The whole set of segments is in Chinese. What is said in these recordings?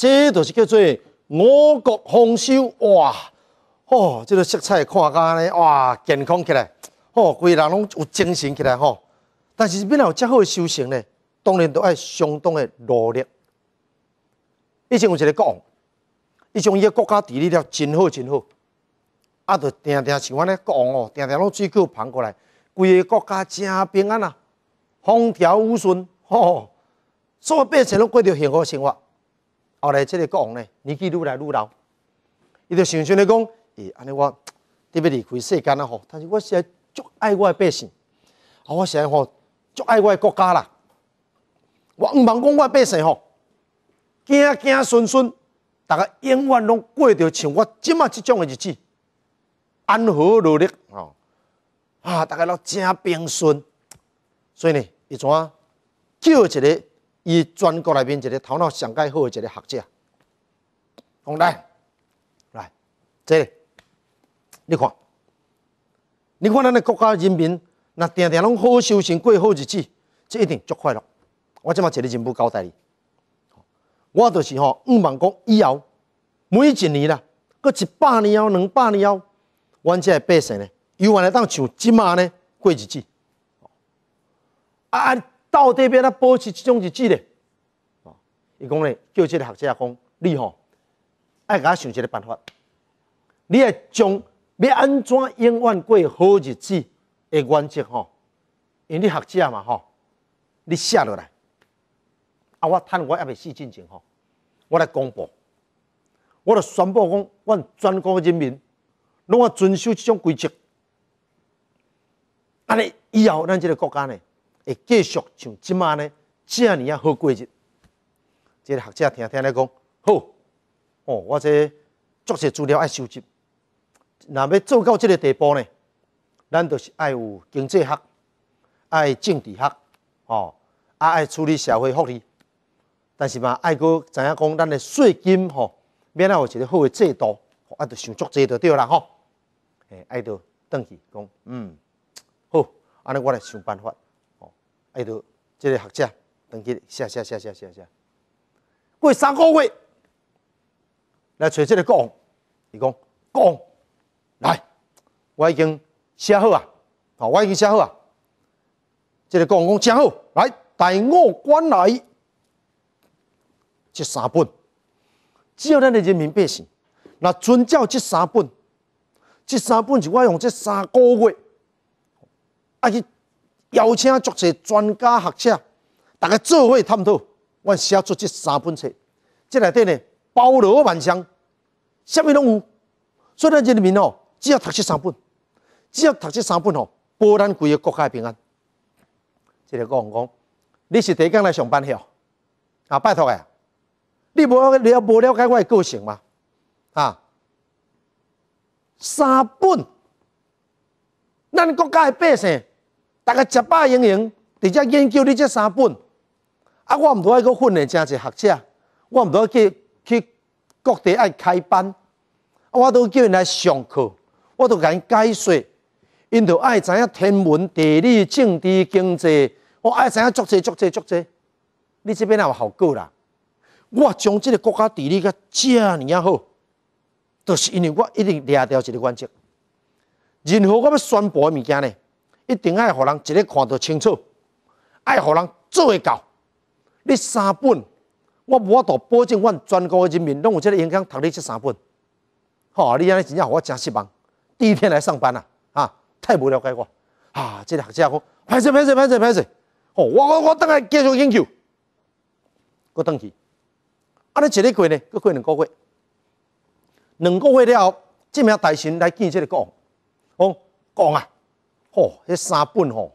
这就是叫做五谷丰收哇！哦，这个色彩看起安尼哇，健康起来，哦，规人拢有精神起来吼。但是要哪有这好的修行呢？当然都爱相当的努力。以前有一个国王，以前伊个国家治理了真好真好，啊，就定定像我安尼王哦，定定拢追求盘过来，规个国家真平安啊，风调雨顺吼，所以变成拢过着幸福生活。后来，即个国王呢年纪愈来愈老，伊就想想咧讲，诶，安尼我 特别离开世间啊吼，但是我是在足爱我的百姓，啊，我现在吼足爱我的国家啦，我毋盲讲我的百姓吼，囝囝孙孙，逐个永远拢过着像我即啊即种嘅日子，安好努力吼，啊，逐个都真平顺，所以呢，伊一转叫一个？伊全国内面一个头脑上解好的一个学者，讲来，来，这，你看，你看咱的国家人民，那常常拢好好修行，过好日子，这一定足快乐。我即马一个全部交代你，我就是吼，讲以后，每一年啦，过一百年后、两百年后，咱这百姓呢，有闲来当像呢过日子，啊！到底要他保持这种日子呢？哦，伊讲呢，叫这个学者讲，你吼，爱给他想一个办法。你要将要安怎永远过好日子的原则吼，因为学者嘛吼，你写落来。啊，我趁我还没死之前吼，我来公布，我来宣布讲，阮全国人民拢要遵守这种规则。安尼以后咱这个国家呢？会继续像即马呢？遮尔啊好过日。即个学者听听咧讲好哦。我这做些资料爱收集，若要做到即个地步呢，咱就是爱有经济学，爱政治学，吼，啊爱处理社会福利。但是嘛，爱阁知影讲咱的税金吼，免啊有一个好的制度，啊，着想作这就对啦，吼。哎，爱着返去讲，嗯，好，安尼我来想办法。爱都即个学者，当起写写写写写写，过三个月来找即个国王，伊讲国王，来，我已经写好啊，哦，我已经写好啊，这个国王讲真好，来，大我官来，即三本，只要咱的人民百姓，那遵照即三本，即三本就我用即三个月，啊去。邀请足济专家学者，大家做伙探讨，我写出这三本册，这内底呢包罗万象，什么拢有。所以咱这里面只要读这三本，只要读这三本哦，保咱国个国家平安。这个国王讲，你是第一天来上班的？啊，拜托诶，你无了无了解我个性吗？啊，三本，咱国家的百姓。大家七八营营直接研究你这三本，啊，我唔多爱去训练真济学者，我唔多去去各地爱开班，啊，我都叫人来上课，我都甲伊解说，因都爱知影天文、地理、政治、经济，我爱知影足这、足这、足这，你这边也有效果啦。我将这个国家地理甲遮尔啊好，都是因为我一定掠掉一个原则，任何我要宣布嘅物件呢？一定爱，互人一日看得清楚，爱互人做会到。你三本，我法度保证，阮全国的人民，拢有个影响读你这三本。吼，你安尼真正互我真失望。第一天来上班啊，啊，太无了解我。啊，这学者讲，势歹势歹势歹势。事。哦，我我我等下继续研究。搁等起。啊，尼一日开呢？过两个月，两个月了后，即名大神来见这个讲，哦，讲啊。吼，迄三本吼，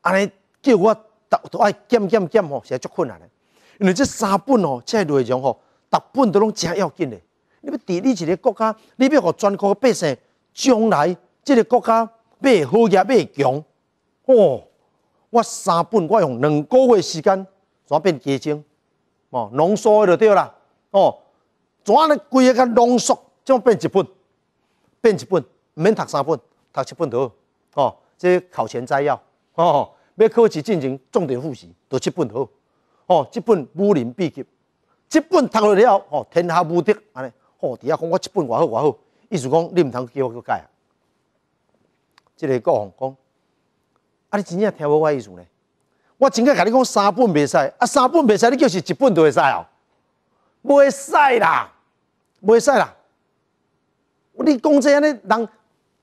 安尼叫我逐都爱减减减吼，实在足困难诶。因为这三本吼，即内容吼，逐本都拢真要紧诶。你要治理一个国家，你要互全国个百姓将来，即个国家袂好也袂强。吼，我三本我用两个月时间转变结晶，哦，浓缩诶就对啦。哦，怎啊？规个甲浓缩，怎变一本，变一本，毋免读三本，读一本就好。哦，这考前摘要哦，要考试进行重点复习，都这本好哦，这本武林秘籍，这本读落了哦，天下无敌安尼哦，底下讲我这本还好还好，意思讲你唔通叫我去改啊。这个国王讲，啊你真正听无我意思呢？我真正甲你讲三本袂使，啊三本袂使，你叫是一本就会使哦，袂使啦，袂使啦，你讲这安尼人。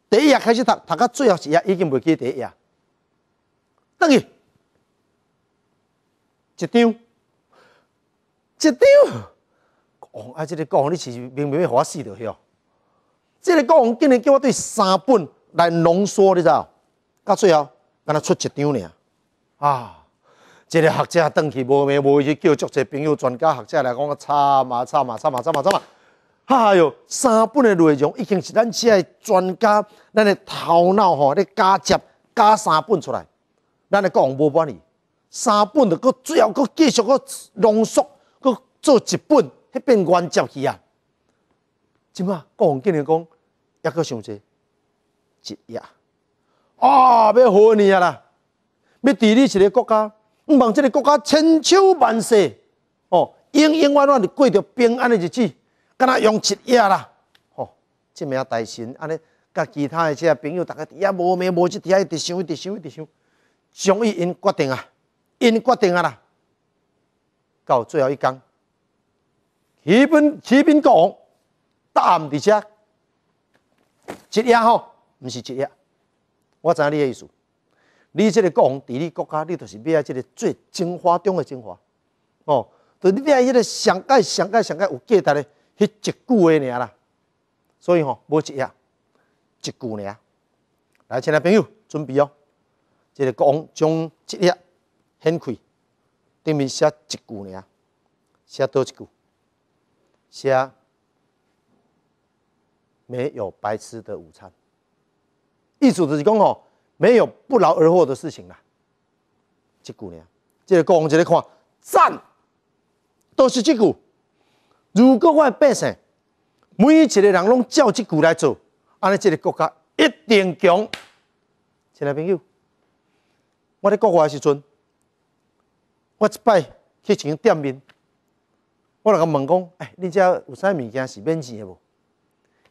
第一页开始读，读到最后一页已经袂记第一页。等伊，一张，一张。啊！这个国王你是明明要互我死掉喎！这个国王竟然叫我对三本来浓缩，你知？到最后，干那出一张呢？啊！一个学者等去，无名无义，叫足侪朋友、专家、学者来讲，差嘛差嘛差嘛差嘛差嘛。哎哟，三本的内容已经是咱只系专家，咱的头脑吼咧加接加三本出来，咱国王无满意，三本，就佫最后佫继续佫浓缩，佫做一本，迄变原接去啊！即满国王竟然讲抑佫想济，一夜啊！要好年啊啦？要治理一个国家，毋望一个国家千秋万世哦，永安远远过着平安的日子。敢若用一页啦，吼！即名大神安尼，甲其他诶即个朋友，逐个伫遐无名无即伫遐伫想伫想伫想，终于因决定啊，因决定啊啦，到最后一工，起兵起兵王答案伫遮一夜吼，毋是一夜，我知影你诶意思，你即个国王伫你国家，你就是要啊即个最精华中诶精华，吼！就你变啊迄个上盖上盖上盖有价值嘞。迄一句话已啦，所以吼，无一页，一句尔。来，亲爱朋友，准备哦。即个国王将一页掀开，顶面写一句尔，写多一句，写没有白吃的午餐。意思就是讲吼，没有不劳而获的事情啦。一句尔，这个国王在咧看赞，都是这句。如果我百姓每一个人拢照即句来做，安尼即个国家一定强。亲爱朋友，我伫国外时阵，我一摆去一间店面，我来甲问讲：，哎，恁遮有啥物件是免钱的无？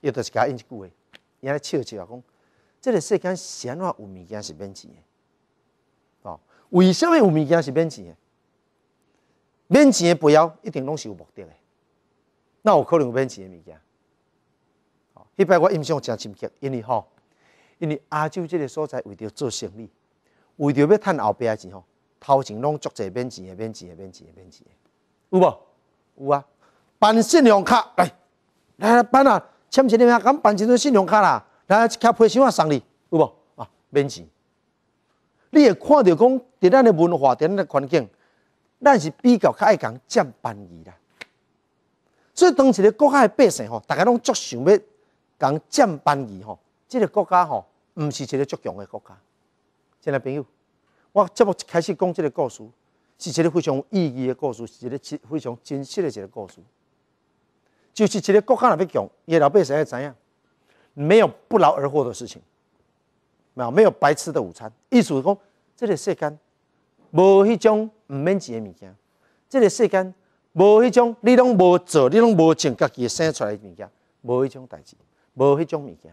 伊就是甲因一句话，伊尼笑笑讲：，即个世间啥物有物件是免钱的？哦，为什么有物件是免钱的？免钱的背后一定拢是有目的的。那有可能有免钱嘅物件，好，迄摆我印象真深刻，因为吼，因为亚洲即个所在为着做生意，为着要趁后壁嘅钱吼，头前拢足在免钱、免钱、免钱、免钱，有无？有啊，办信用卡来，来来办啊！签钱你咩？敢办一张信用卡啦，来一卡皮箱也送你，有无？啊，免钱！你会看到讲，伫咱嘅文化、伫咱嘅环境，咱是比较较爱讲占便宜啦。所以，当时个国家的百姓吼，大家拢足想要讲占便宜吼。这个国家吼，唔是一个足强的国家。亲爱朋友，我这么开始讲这个故事，是一个非常有意义的故事，是一个非常真实的一个故事。就是这个国家若要强，伊老百姓要知影，没有不劳而获的事情，没有没有白吃的午餐。意思是讲，这个世间无迄种唔免钱的物件，这个世间。无迄种，你拢无做，你拢无尽家己生出来物件，无迄种代志，无迄种物件。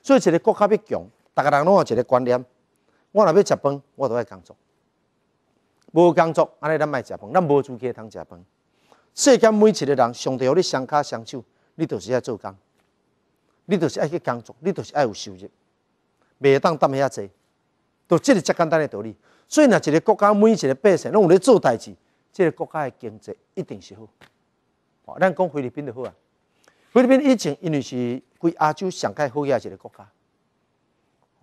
所以一个国家要强，逐个人拢有一个观念：，我若要食饭，我都爱工作；，无工作，安尼咱卖食饭，咱无资格通食饭。世间每一个人，上帝互你双卡双手，你就是爱做工，你就是爱去工作，你就是爱有收入，袂当担遐济，都即个遮简单诶道理。所以若一个国家每一个百姓拢有咧做代志。这个国家的经济一定是好。哦，咱讲菲律宾就好啊。菲律宾以前因为是归亚洲上界好起一个国家，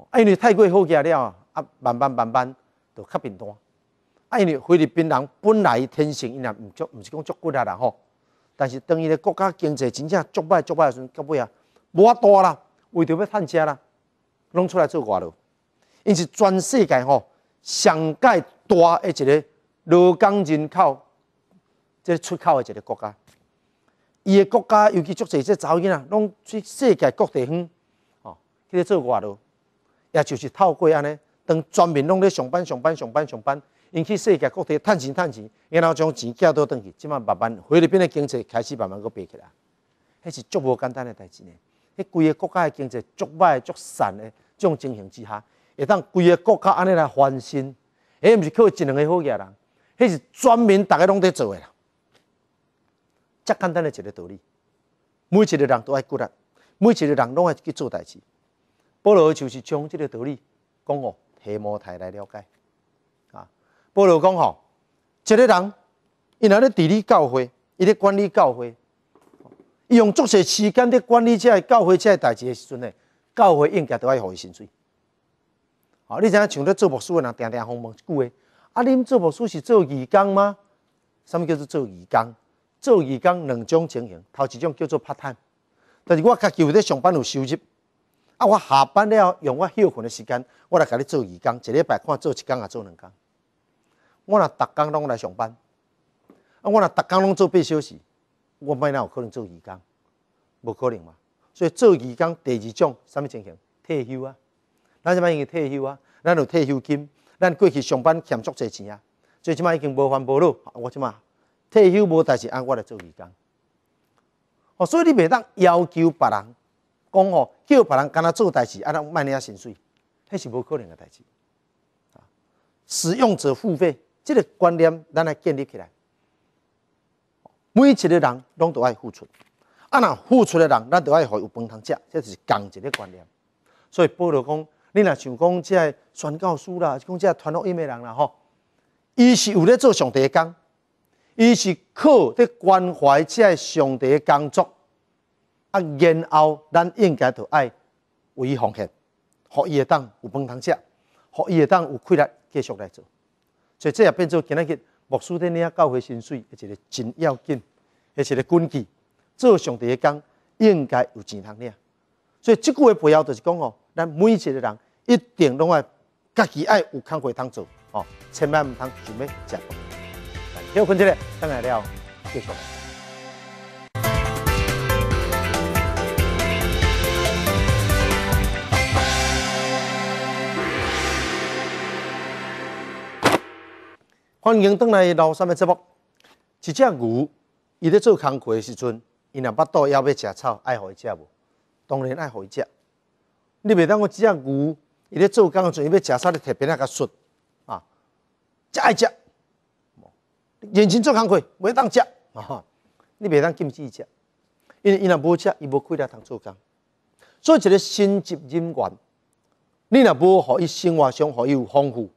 啊，因为太过好起了，啊，慢慢慢慢就较贫惰。啊，因为菲律宾人本来天性伊也毋足，毋是讲足骨力啦吼。但是当伊个国家经济真正足败足败的时阵，到尾啊，无法度啦，为着要趁钱啦，拢出来做活路。因是全世界吼上界大的一个。罗江人口，即出口的一个国家，伊个国家尤其侪即这某囡啊，拢去世界各地远，哦，去咧做外路，也就是透过安尼，当全民拢咧上班上班上班上班，因去世界各地趁钱趁钱，然后将钱寄倒转去，即嘛慢慢菲律宾的经济开始慢慢个变起来，那是足无简单个代志呢。迄个规个国家个经济足歹足散个，种情形之下，会当规个国家安尼来翻身，迄毋是靠一两个好嘢人。迄是专门逐个拢在做诶啦，遮简单的一个道理。每一个人都爱努力，每一个人都爱去做代志。保罗就是将即个道理讲学提摩太来了解啊。保罗讲吼，一个人伊若咧治理教会，伊咧管理教会，伊用作息时间咧管理遮个教会遮个代志诶时阵呢，教会应该都爱互伊薪水。啊，你影像咧做牧师诶人，定定慌忙一句话。啊，恁做无事是做义工吗？什物叫做做义工？做义工两种情形，头一种叫做拍趁。但是我家有在上班有收入，啊，我下班了用我休困的时间，我来甲你做义工，一礼拜看做一天啊，做两工。我若逐工拢来上班，啊，我若逐工拢做八小时，我卖哪有可能做义工？无可能嘛。所以做义工第二种什物情形？退休啊，咱即摆已经退休啊，咱有退休金。咱过去上班欠足济钱啊，最起码已经无烦无路。我即码退休无代志，按我来做义工。哦，所以你袂当要求别人讲哦，叫别人跟他做代志，安他卖你啊薪水，迄是无可能个代志。使用者付费，即个观念咱来建立起来。每一个人拢都爱付出，啊，若付出的人，咱都爱互有饭通食，这是共一个观念。所以不如讲。你若想讲，即个宣教书啦，讲即个团福音脉人啦，吼，伊是有咧做上帝工，伊是靠咧关怀即个上帝的工作，啊，然后咱应该着爱为伊奉献，互伊会当有饭通食，互伊会当有气力继续来做。所以这也变做今日牧师的领教会薪水一个真要紧，一个根基。做上帝的工应该有钱通领。所以即句话背后就是讲吼。咱每一个人一定拢爱家己爱有工课通做哦，千万唔通想要食饭。休困日今等登来了，继续。欢迎回来老三台直播。一只牛伊在做工课的时阵，伊两巴肚要不要食草？爱好一只无？当然爱好一只。你袂当我只只牛，伊咧做工阵，伊要食啥，你特别那个顺啊，食爱食，认真做工课，袂当食啊，你袂当禁止伊食，因为伊若无食，伊无开咧通做工，所以一个新职人员，你若无互伊生活上互伊有丰富，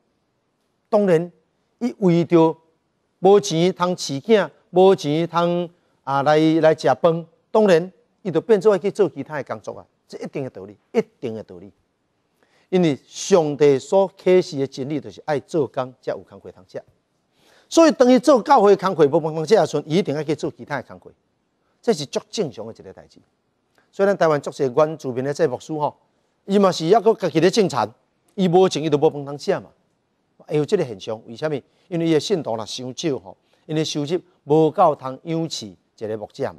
当然伊为着无钱通饲囝，无钱通啊来来食饭，当然伊就变做去做其他的工作啊。这一定的道理，一定的道理。因为上帝所开始的真理，就是爱做工才有工课通吃。所以等于做教会工课无碰碰吃时顺，一定要去做其他的工课。这是足正常的一个代志。所以咱台湾作社，阮自编的这牧师吼，伊嘛是要佮家己咧种田，伊无钱伊都无碰通吃嘛。会有这个现象，为虾米？因为伊的信徒若伤少吼，因为收入无够通养起一个牧者嘛。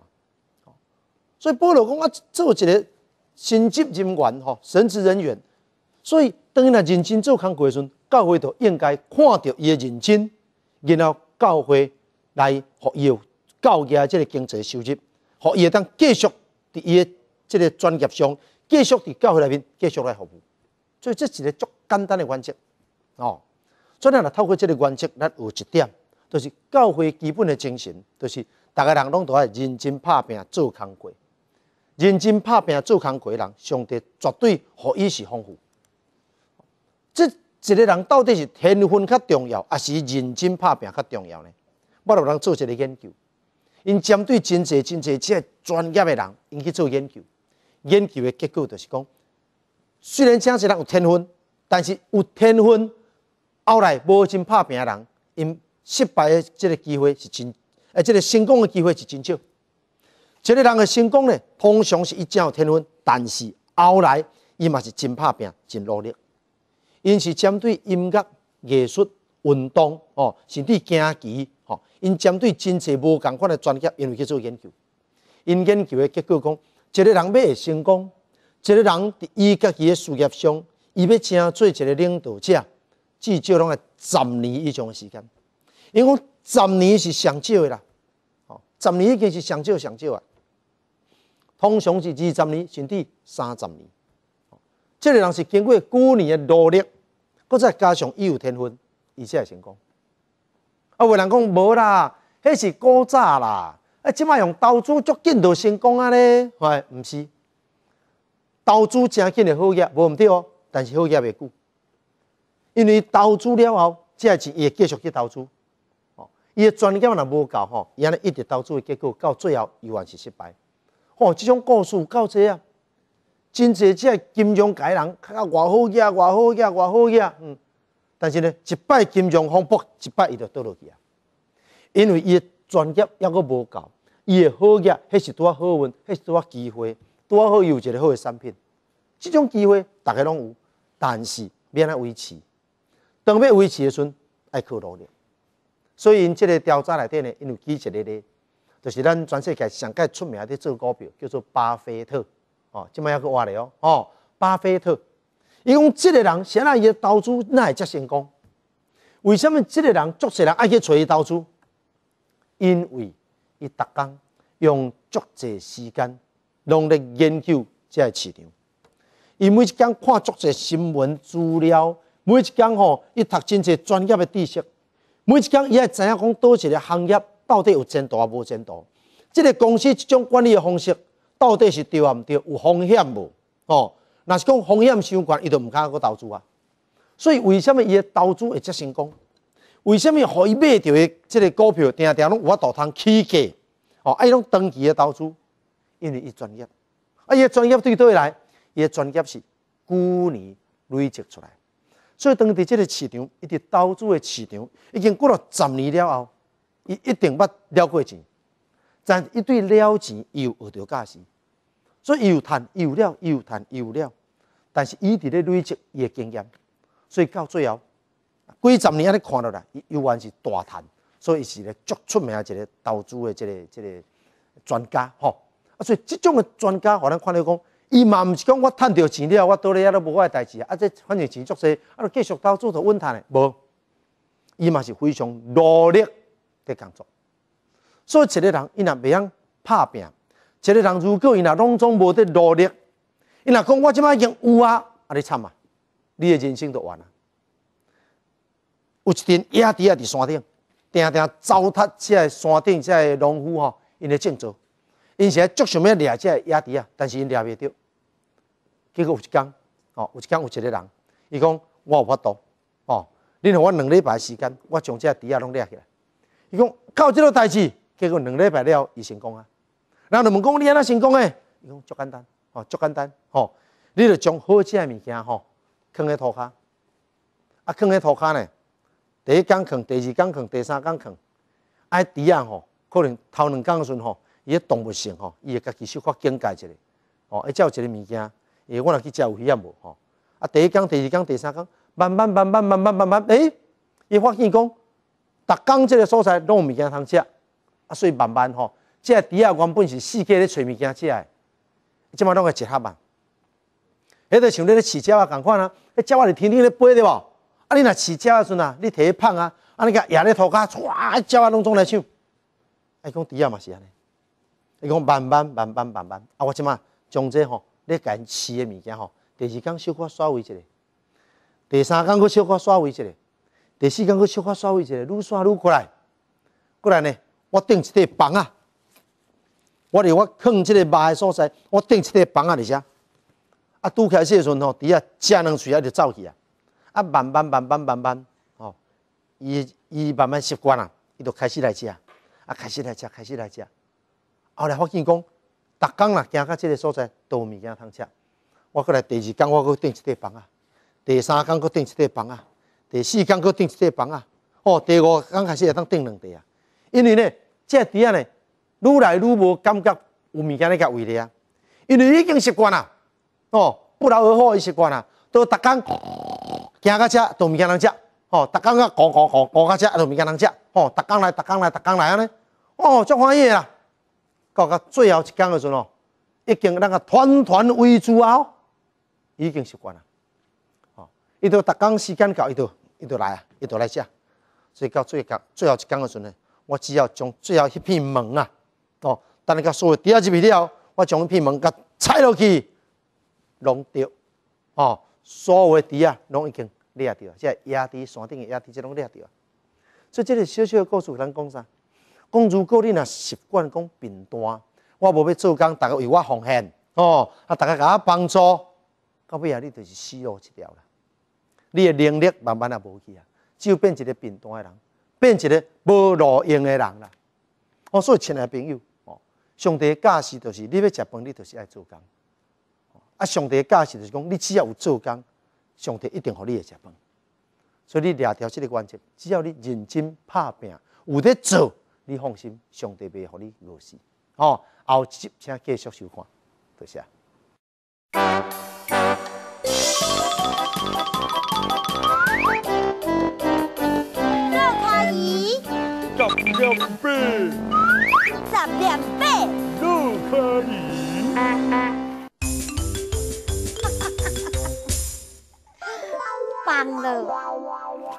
所以保罗讲，我做一个神职人员吼，神职人员，所以当伊若认真做工课的时阵，教会就应该看到伊的认真，然后教会来服伊教伊啊，个经济收入，服伊当继续伫伊的即个专业上，继续伫教会内面继续来服务。所以这是一个足简单的原则哦。怎样若透过即个原则咱有一点，就是教会基本的精神，就是大家人拢都爱认真拍拼做工课。认真拍拼、做工苦的人，上帝绝对予伊是丰富。即一个人到底是天分较重要，还是认真拍拼较重要呢？我有人做一个研究，因针对真侪真侪即个专业诶人，因去做研究。研究诶结果就是讲，虽然真实人有天分，但是有天分后来无真拍拼诶人，因失败诶即个机会是真，而即个成功诶机会是真少。一个人的成功呢，通常是一真有天分，但是后来伊嘛是真拍拼、真努力。因是针对音乐、艺术、运动、吼，甚至惊奇吼，因针对真济无共款的专业，因为去做研究。因研究的结果讲，一个人要会成功，一个人伫伊家己的事业上，伊要成做一个领导者，至少拢要十年以上的时间。因为十年是上少的啦，哦，十年已经是上少、上少啊。通常是二十年甚至三十年，即个人是经过几年的努力，搁再加上伊有天分，伊才会成功。啊，有人讲无啦，迄是古早啦，啊，即摆用投资足紧就成功啊咧，哎，毋是，投资正紧的好业无毋对哦，但是好业未久，因为投资了后，即钱伊会继续去投资，哦，伊的专业若无够吼，伊安尼一直投资的结果到最后依然是失败。哦，即种故事够多啊！真济只金融界人，偌好业，偌好业，偌好业，嗯。但是呢，一摆金融风暴，一摆伊就倒落去啊。因为伊的专业抑个无够，伊诶好业，迄是拄啊好运，迄是拄啊机会，拄啊好有一个好诶产品，即种机会大家拢有，但是免来维持。当要维持的时阵，爱去努力。所以因即个调查内底呢，因有记者个咧。就是咱全世界上盖出名的做股票，叫做巴菲特，哦，即摆要去话了哦，哦，巴菲特，伊讲即个人，谁人伊投资哪会遮成功？为什么即个人，足侪人爱去找伊投资？因为伊逐工用足济时间，拢咧研究即个市场。伊每一工看足济新闻资料，每一工吼，伊读真济专业的知识，每一工伊也知影讲倒一个行业。到底有前途啊？无前途？这个公司即种管理的方式，到底是对啊？毋对？有风险无？哦，那是讲风险相关，伊就毋敢去投资啊。所以，为什么伊的投资会遮成功？为什么互伊买到的即个股票，常常拢有度通起价？哦，啊，伊拢长期的投资，因为伊专业。啊，伊的专业对对来，伊的专业是，几年累积出来。所以，当地这个市场，一直投资的市场，已经过了十年了后。伊一定捌了过钱，但一对了钱又学着教驶，所以伊有赚有了伊有赚有了。但是伊伫咧累积伊个经验，所以到最后几十年安尼看来，伊又还是大赚，所以伊是咧足出名一个投资个即个即个专家吼。啊，所以即种的专家，互咱看到讲，伊嘛毋是讲我趁着钱了，我倒咧都无我个代志啊。啊，即反正钱足些，啊，继续投资互稳趁诶无，伊嘛是非常努力。在工作，所以一个人，伊若未用拍拼，一个人如果伊若拢总无得努力，伊若讲我即摆已经有啊，啊你惨啊！你的人生就完啊！有一天，野猪啊，伫山顶，定定糟蹋即个山顶，即个农夫吼，因来建造，因咧足想要掠即个野猪啊，但是因掠袂着。结果有一天，哦，有一天有一个人，伊讲我有法度，哦，恁互我两礼拜时间，我将即个鸡啊拢掠起来。伊讲到即个代志，结果两礼拜了，伊成功啊！那你们讲你安怎成功诶？伊讲足简单，哦，足简单，吼！你著将好食诶物件吼，放喺涂骹，啊，放喺涂骹呢，第一工放，第二工放，第三工放。啊，猪仔吼，可能头两缸诶时阵吼，伊个动物性吼，伊会家己小可警境界一下，哦，一有一个物件，诶，我若去食有危险无？吼，啊，第一工，第二工，第三工，慢慢、慢慢、慢慢、慢慢，诶，伊发现讲。逐工即个所在拢有物件通食，啊，所以慢慢吼，即个猪仔原本是四界咧找物件食诶，即嘛拢会一盒嘛，迄个像咧咧饲鸟啊，共款啊，迄鸟仔是天天咧飞对无？啊，你若饲鸟仔时阵啊，你体胖啊，啊，你个夜咧涂跤唰，鸟仔拢总来抢。伊讲猪仔嘛是安尼，伊讲慢慢慢慢慢慢，啊，我即嘛将这吼咧因饲诶物件吼，第二缸小可刷微一下，第三缸搁小可刷微一下。第四天，我稍微刷位一下，愈刷愈过来，过来呢，我订一块房啊，我了我空这个肉的所在，我订一块房啊里些，啊，堵开始的时候哦，底下江两水啊就走起啊，啊，慢慢慢慢慢慢，哦，伊伊慢慢习惯了，伊就开始来吃啊，开始来吃，开始来吃，后来发现讲，隔天啦，其他这个所在都有物件通吃，我过来第二天，我搁订一块房啊，第三天搁订一块房啊。第四天搁订一地房啊，哦，第五天开始会当订两地啊，因为呢，这只啊呢，愈来愈无感觉有物件咧甲为咧啊，因为已经习惯啊，哦，不劳而获的习惯啊，都逐天，行到遮，都物件通吃，哦，逐天啊，搞搞搞搞到遮，都物件通吃，哦，逐天来，逐天来，逐天来安尼，哦，足欢喜啊，到到最后一间的时候哦，已经那个团团围住啊，已经习惯啦，哦，伊都逐天时间够，伊都。伊就来啊，伊就来遮。所以到最后最后一天的时阵呢，我只要将最后迄片门啊，哦，等你甲所有底下去，片后我将迄片门甲踩落去，拢掉，哦，所有底啊拢已经裂掉，即个压猪山顶的压底，即拢裂掉。所以这个小小事，有咱讲啥，讲如果你若习惯讲平淡，我无要做工，大家为我奉献，哦，啊，大家甲我帮助，到尾啊，你就是死路一条啦。你嘅能力慢慢也无去啊，只有变一个贫惰嘅人，变一个无路用嘅人啦。哦，所以亲爱朋友，哦，上帝教示就是你要食饭，你就是爱做工。啊，上帝教示就是讲，你只要有做工，上帝一定给你会食饭。所以你两条即个原则，只要你认真打拼，有得做，你放心，上帝袂给你饿死。哦，后集请继续收看，多谢。十两倍，十两倍，都可以。放了，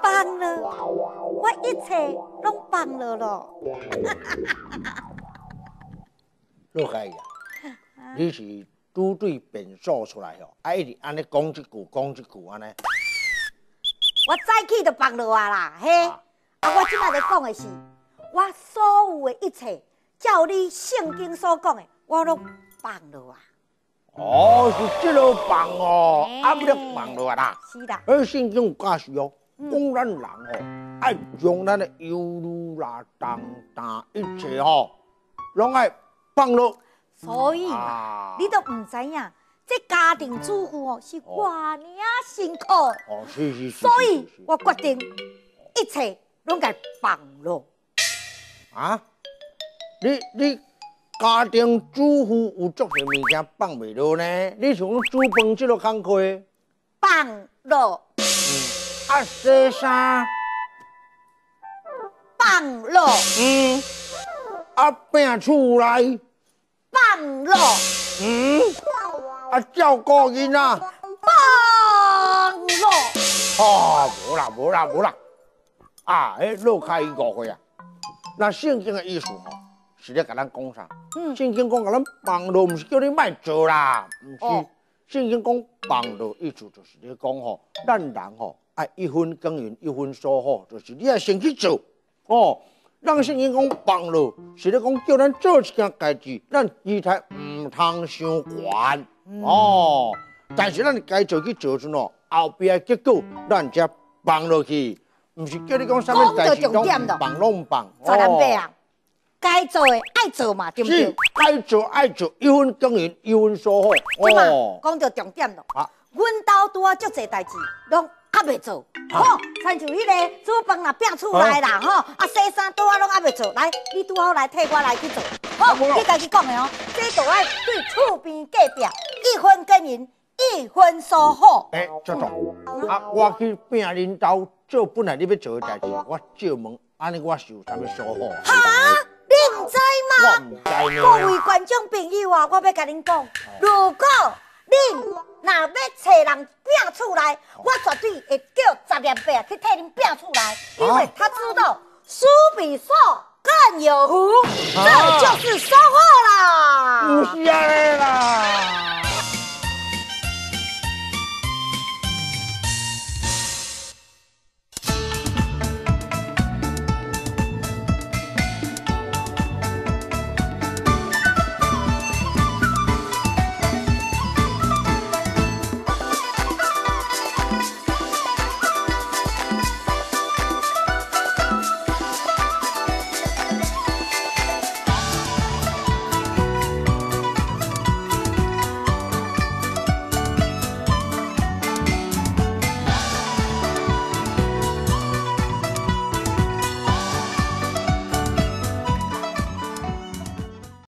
放了，我一切拢放了了。都可以你是拄对变数出来吼，啊，一直安尼讲一句，讲一句安尼。我早起就放落啊啦，嘿，啊，我今麦咧讲的是。我所有的一切，照你圣经所讲的，我都放落啊！哦，是即个放哦，阿不能放落啊！是的。哎，圣经教示哦，工人人哦，爱将咱的忧虑啦、糖糖一切哦，拢爱放落。所以嘛，你都唔知影，这家庭主妇哦是寡娘辛苦哦，是是是。所以我决定一切拢该放落。啊！你你家庭主妇有做些物件放未落呢？你是讲煮饭这个工课？放落。嗯，阿先生。放落。嗯。阿变厝内。放落。嗯。阿照顾囡仔。放落。哦，无啦无啦无啦。啊，诶，落开五岁啊。那圣经的意思吼，是咧甲咱讲啥？圣经讲甲咱放落，毋是叫你卖做啦，毋是。圣经讲放落意思就是咧讲吼，咱人吼爱一分耕耘一分收获，就是你要先去做。哦，咱圣经讲放落，是咧讲叫咱做一件家事，咱姿态毋通伤悬哦。但是咱该做去做出咯，后的结果咱才放落去。唔是叫你讲上面代志，拢办弄办，做难不啊？该做的爱做嘛，对不对？该做爱做，一分耕耘一分收获，对嘛？讲到重点咯，啊！阮家拄啊，足侪代志拢还袂做，好，参就迄个煮饭若摒厝内啦，吼啊，洗衫刀啊拢还袂做，来，你拄好来替我来去做，好，你家己讲的哦，这刀爱对厝边隔壁一分耕耘一分收获，诶，这种，啊，我去拼人头。做本来你要做的件事，我借门，安尼我收他们收获。哈，你唔知吗？各位观众朋友啊，我要甲恁讲，如果恁那要找人拼出来，我绝对会叫十连败去替恁拼出来。因为他知道输比少更有福，这就是收获啦。不是啊。